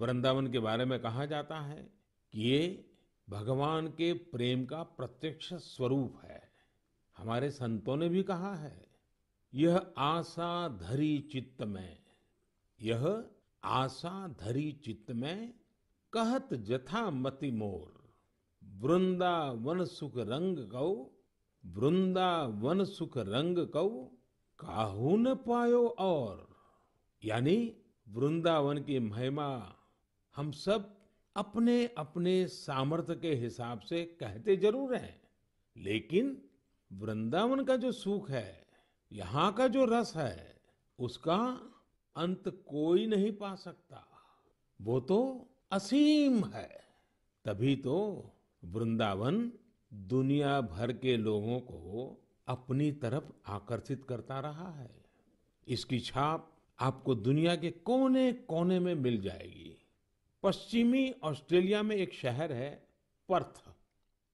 वृंदावन के बारे में कहा जाता है कि ये भगवान के प्रेम का प्रत्यक्ष स्वरूप है हमारे संतों ने भी कहा है यह आशा धरी चित्त में यह आशा धरी चित्त में कहत जथा मति मोर वृंदावन सुख रंग कौ वृंदावन सुख रंग कौ काहू न पायो और यानी वृंदावन की महिमा हम सब अपने अपने सामर्थ्य के हिसाब से कहते जरूर हैं लेकिन वृंदावन का जो सुख है यहाँ का जो रस है उसका अंत कोई नहीं पा सकता वो तो असीम है तभी तो वृंदावन दुनिया भर के लोगों को अपनी तरफ आकर्षित करता रहा है इसकी छाप आपको दुनिया के कोने कोने में मिल जाएगी पश्चिमी ऑस्ट्रेलिया में एक शहर है पर्थ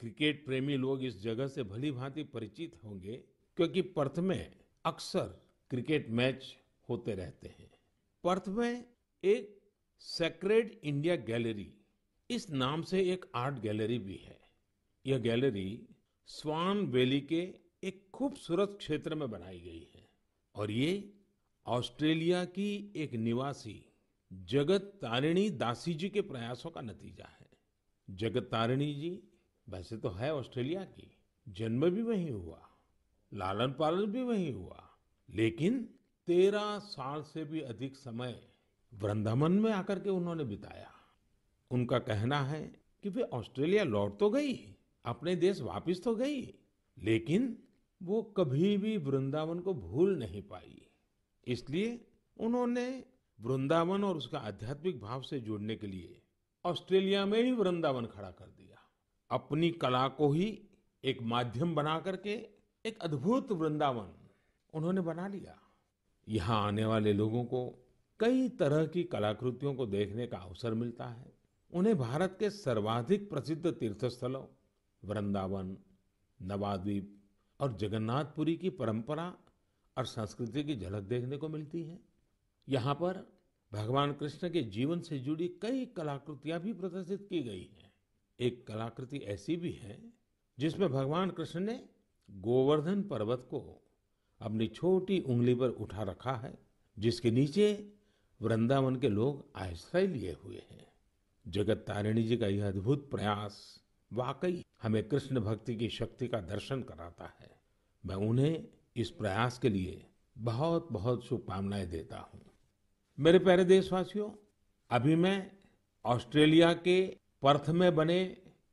क्रिकेट प्रेमी लोग इस जगह से भली भांति परिचित होंगे क्योंकि पर्थ में अक्सर क्रिकेट मैच होते रहते हैं पर्थ में एक सेक्रेड इंडिया गैलरी इस नाम से एक आर्ट गैलरी भी है यह गैलरी स्वान वैली के एक खूबसूरत क्षेत्र में बनाई गई है और ये ऑस्ट्रेलिया की एक निवासी जगत तारिणी दासी जी के प्रयासों का नतीजा है जगत तारिणी जी वैसे तो है ऑस्ट्रेलिया की जन्म भी वहीं हुआ लालन पालन भी वहीं हुआ लेकिन तेरह साल से भी अधिक समय वृंदावन में आकर के उन्होंने बिताया उनका कहना है कि वे ऑस्ट्रेलिया लौट तो गई अपने देश वापस तो गई लेकिन वो कभी भी वृंदावन को भूल नहीं पाई इसलिए उन्होंने वृंदावन और उसका आध्यात्मिक भाव से जुड़ने के लिए ऑस्ट्रेलिया में ही वृंदावन खड़ा कर दिया अपनी कला को ही एक माध्यम बना करके एक अद्भुत वृंदावन उन्होंने बना लिया यहाँ आने वाले लोगों को कई तरह की कलाकृतियों को देखने का अवसर मिलता है उन्हें भारत के सर्वाधिक प्रसिद्ध तीर्थस्थलों वृंदावन नवाद्वीप और जगन्नाथपुरी की परंपरा और संस्कृति की झलक देखने को मिलती है यहाँ पर भगवान कृष्ण के जीवन से जुड़ी कई कलाकृतियां भी प्रदर्शित की गई हैं एक कलाकृति ऐसी भी है जिसमें भगवान कृष्ण ने गोवर्धन पर्वत को अपनी छोटी उंगली पर उठा रखा है जिसके नीचे वृंदावन के लोग आश्रय लिए हुए हैं जगत तारिणी जी का यह अद्भुत प्रयास वाकई हमें कृष्ण भक्ति की शक्ति का दर्शन कराता है मैं उन्हें इस प्रयास के लिए बहुत बहुत शुभकामनाएं देता हूँ मेरे प्यारे देशवासियों अभी मैं ऑस्ट्रेलिया के पर्थ में बने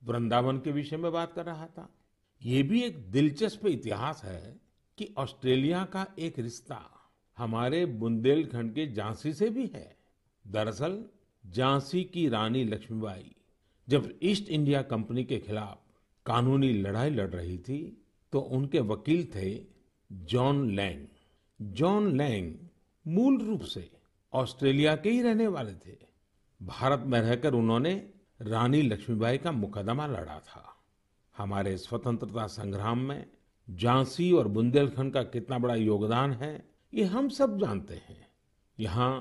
वृंदावन के विषय में बात कर रहा था ये भी एक दिलचस्प इतिहास है कि ऑस्ट्रेलिया का एक रिश्ता हमारे बुंदेलखंड के झांसी से भी है दरअसल झांसी की रानी लक्ष्मीबाई जब ईस्ट इंडिया कंपनी के खिलाफ कानूनी लड़ाई लड़ रही थी तो उनके वकील थे जॉन लैंग जॉन लैंग मूल रूप से ऑस्ट्रेलिया के ही रहने वाले थे भारत में रहकर उन्होंने रानी लक्ष्मीबाई का मुकदमा लड़ा था हमारे स्वतंत्रता संग्राम में झांसी और बुंदेलखंड का कितना बड़ा योगदान है ये हम सब जानते हैं यहाँ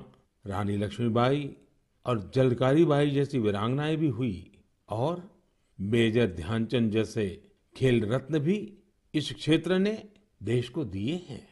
रानी लक्ष्मीबाई और जलकारी बाई जैसी वीरांगनाएं भी हुई और मेजर ध्यानचंद जैसे खेल रत्न भी इस क्षेत्र ने देश को दिए हैं